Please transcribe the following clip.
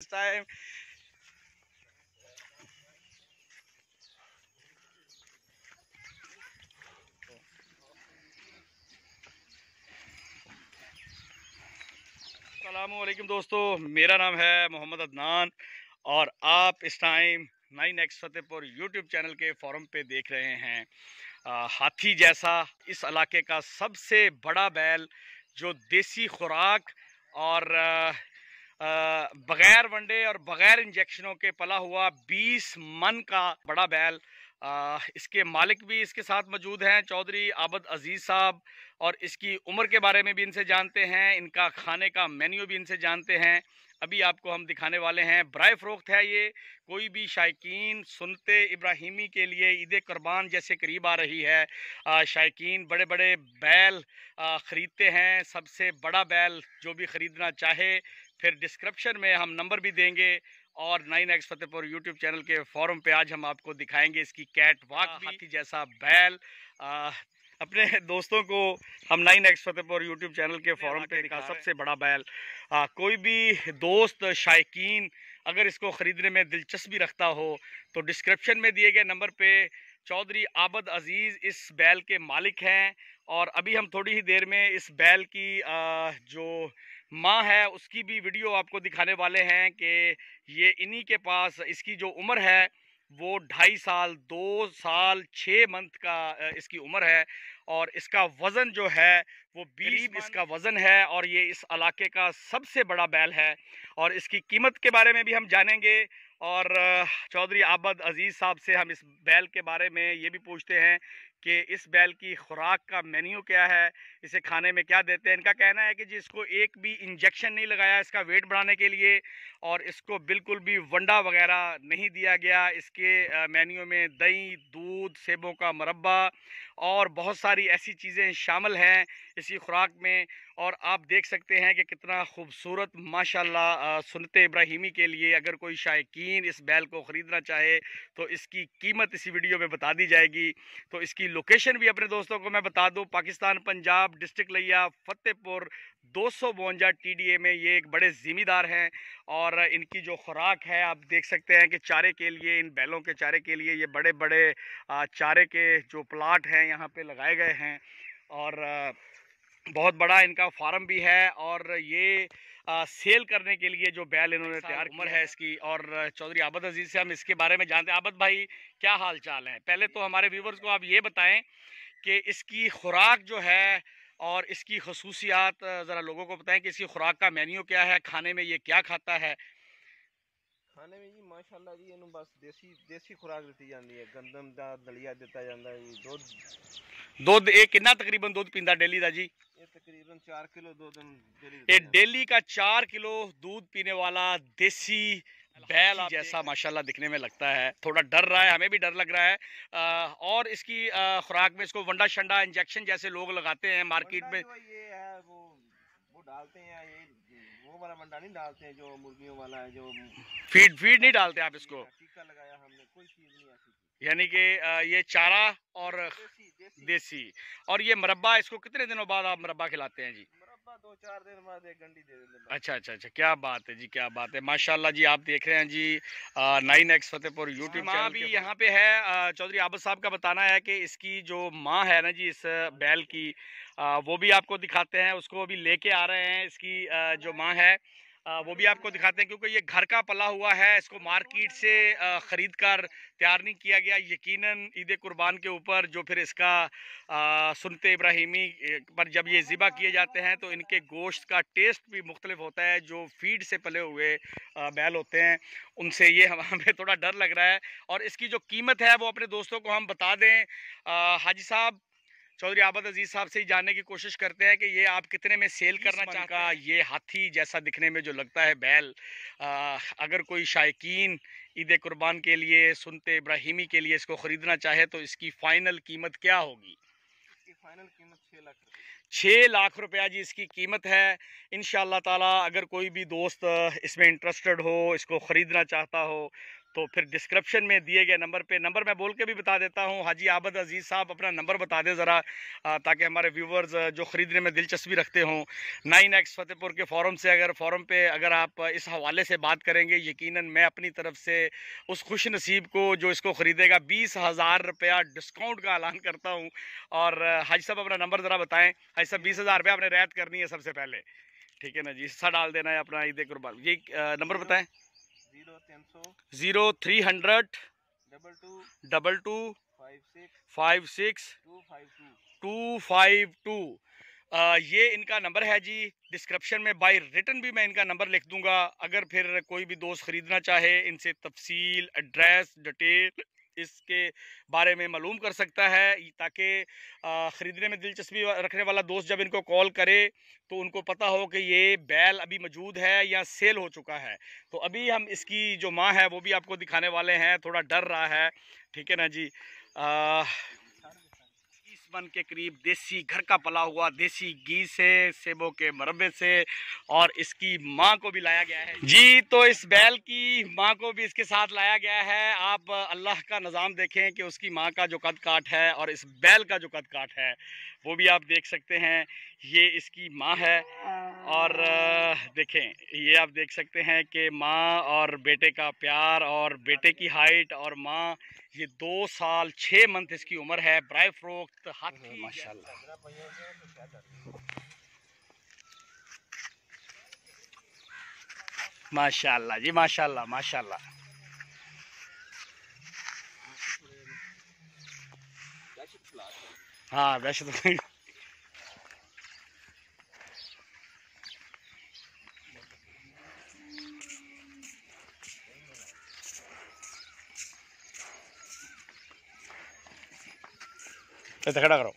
this time. अलैक्म दोस्तों मेरा नाम है मोहम्मद अदनान और आप इस time nine X Fatehpur YouTube channel के फॉरम पे देख रहे हैं आ, हाथी जैसा इस इलाके का सबसे बड़ा बैल जो देसी खुराक और बगैर वनडे और बगैर इंजेक्शनों के पला हुआ 20 मन का बड़ा बैल आ, इसके मालिक भी इसके साथ मौजूद हैं चौधरी आबद अजीज़ साहब और इसकी उम्र के बारे में भी इनसे जानते हैं इनका खाने का मेन्यू भी इनसे जानते हैं अभी आपको हम दिखाने वाले हैं ब्राय फ़रोख्त है ये कोई भी शायकीन सुनते इब्राहिमी के लिए ईद कुर्बान जैसे करीब आ रही है शायकीन बड़े बड़े बैल ख़रीदते हैं सबसे बड़ा बैल जो भी ख़रीदना चाहे फिर डिस्क्रिप्शन में हम नंबर भी देंगे और nine X Fatehpur YouTube channel के फॉरम पे आज हम आपको दिखाएंगे इसकी कैट वाक हाथी जैसा बैल आ, अपने दोस्तों को हम nine X Fatehpur YouTube channel के फॉरम पे दिखा सबसे बड़ा बैल आ, कोई भी दोस्त शायकीन अगर इसको ख़रीदने में दिलचस्पी रखता हो तो डिस्क्रिप्शन में दिए गए नंबर पे चौधरी आबद अजीज़ इस बैल के मालिक हैं और अभी हम थोड़ी ही देर में इस बैल की आ, जो माँ है उसकी भी वीडियो आपको दिखाने वाले हैं कि ये इन्हीं के पास इसकी जो उम्र है वो ढाई साल दो साल छः मंथ का इसकी उम्र है और इसका वज़न जो है वो बीस इसका वज़न है और ये इस इलाके का सबसे बड़ा बैल है और इसकी कीमत के बारे में भी हम जानेंगे और चौधरी आबद अजीज़ साहब से हम इस बैल के बारे में ये भी पूछते हैं कि इस बैल की खुराक का मेन्यू क्या है इसे खाने में क्या देते हैं इनका कहना है कि जी इसको एक भी इंजेक्शन नहीं लगाया इसका वेट बढ़ाने के लिए और इसको बिल्कुल भी वंडा वगैरह नहीं दिया गया इसके मेन्यू में दही दूध सेबों का मरबा और बहुत सारी ऐसी चीज़ें शामिल हैं इसी खुराक में और आप देख सकते हैं कि कितना खूबसूरत माशाल्लाह सुनत इब्राहिमी के लिए अगर कोई शायकीन इस बैल को ख़रीदना चाहे तो इसकी कीमत इसी वीडियो में बता दी जाएगी तो इसकी लोकेशन भी अपने दोस्तों को मैं बता दूँ पाकिस्तान पंजाब डिस्ट्रिक्ट लिया फतेहपुर दो सौ बवंजा टी में ये एक बड़े ज़िम्मेदार हैं और इनकी जो खुराक है आप देख सकते हैं कि चारे के लिए इन बैलों के चारे के लिए ये बड़े बड़े चारे के जो प्लाट हैं यहाँ पे लगाए गए हैं और बहुत बड़ा इनका फार्म भी है और ये आ, सेल करने के लिए जो बैल इन्होंने तैयार उम्र है इसकी और चौधरी आबद अजीज से हम इसके बारे में जानते हैं आबद भाई क्या हाल चाल है पहले तो हमारे व्यूवर्स को आप ये बताएं कि इसकी खुराक जो है और इसकी खसूसियात ज़रा लोगों को बताएं कि इसकी खुराक का मेन्यू क्या है खाने में ये क्या खाता है खाने में जी माशाला जी इन बस देसी देसी खुराक दी जाती है गंदम का दलिया दिता जाता है जी दुध दुध ये कि तकरीबन दुध पीता डेली का जी तकरीबन चार किलो दो दिन ये डेली का चार किलो दूध पीने वाला देसी बैल जैसा माशाल्लाह दिखने में लगता है थोड़ा डर रहा है हमें भी डर लग रहा है आ, और इसकी खुराक में इसको वंडा शंडा इंजेक्शन जैसे लोग लगाते हैं मार्केट में ये है वो वो डालते हैं ये वाला मंडा नहीं डालते हैं जो मुर्गियों वाला है जो फीड फीड नहीं डालते आप इसको टीका लगाया हमने कोई चीज नहीं आती यानी कि ये चारा और देसी, देसी।, देसी और ये मरबा इसको कितने दिनों बाद आप मरबा खिलाते हैं जी दो चार दिन बाद एक गंडी दे देते अच्छा अच्छा अच्छा क्या बात है जी क्या बात है माशाल्लाह जी आप देख रहे हैं जी नाइन एक्स फतेहपुर यूट्यूब माँ भी यहाँ पे है चौधरी आबद साहब का बताना है कि इसकी जो माँ है ना जी इस बैल की वो भी आपको दिखाते हैं उसको अभी लेके आ रहे हैं इसकी जो माँ है वो भी आपको दिखाते हैं क्योंकि ये घर का पला हुआ है इसको मार्केट से ख़रीद कर तैयार नहीं किया गया यकीनन ईद कुर्बान के ऊपर जो फिर इसका सुनते इब्राहिमी पर जब ये ज़िबा किए जाते हैं तो इनके गोश्त का टेस्ट भी मुख्तलिफ होता है जो फीड से पले हुए बैल होते हैं उनसे ये हमें थोड़ा डर लग रहा है और इसकी जो कीमत है वो अपने दोस्तों को हम बता दें हाजी साहब चौधरी आबद अजीज साहब से ही जानने की कोशिश करते हैं कि ये आप कितने में सेल करना चाहते हैं ये हाथी जैसा दिखने में जो लगता है बैल आ, अगर कोई शायकीन ईद कुर्बान के लिए सुनते इब्राहिमी के लिए इसको ख़रीदना चाहे तो इसकी फ़ाइनल कीमत क्या होगी फाइनल कीमत छः लाख छः लाख रुपया जी इसकी कीमत है इन ताला अगर कोई भी दोस्त इसमें इंटरेस्टेड हो इसको ख़रीदना चाहता हो तो फिर डिस्क्रिप्शन में दिए गए नंबर पे नंबर मैं बोल के भी बता देता हूँ हाजी आबद अजीज़ साहब अपना नंबर बता दें ज़रा ताकि हमारे व्यूवर्स जो ख़रीदने में दिलचस्पी रखते हों नाइन एक्स फतेहपुर के फॉरम से अगर फॉरम पे अगर आप इस हवाले से बात करेंगे यकीन मैं अपनी तरफ से उस खुश नसीब को जो इसको ख़रीदेगा बीस हज़ार रुपया डिस्काउंट का ऐलान करता हूँ और हाजी साहब अपना नंबर ज़रा बताएँ हाजी साहब बीस हज़ार रुपया आपने रैत करनी है सबसे पहले ठीक है ना जी हिस्सा डाल देना है अपना ईद कुरबान ये नंबर बताएँ zero three hundred double two double two five six two five two ये इनका नंबर है जी डिस्क्रिप्शन में बाय रिटर्न भी मैं इनका नंबर लिख दूंगा अगर फिर कोई भी दोस्त ख़रीदना चाहे इनसे तफसील एड्रेस डिटेल इसके बारे में मालूम कर सकता है ताकि ख़रीदने में दिलचस्पी रखने वाला दोस्त जब इनको कॉल करे तो उनको पता हो कि ये बैल अभी मौजूद है या सेल हो चुका है तो अभी हम इसकी जो माँ है वो भी आपको दिखाने वाले हैं थोड़ा डर रहा है ठीक है ना जी आ, वन के करीब देसी घर का पला हुआ देसी घी से सेबों के मरबे से और इसकी माँ को भी लाया गया है जी तो इस बैल की माँ को भी इसके साथ लाया गया है आप अल्लाह का निज़ाम देखें कि उसकी माँ का जो कद काट है और इस बैल का जो कद काट है वो भी आप देख सकते हैं ये इसकी माँ है और देखें ये आप देख सकते हैं कि माँ और बेटे का प्यार और बेटे की हाइट और माँ ये दो साल छः मंथ इसकी उम्र है ब्राई फ्रोख्त हाथी माशाल्लाह जी माशाल्लाह माशाल्लाह हाँ वैसे तो नहीं Este es Genagro.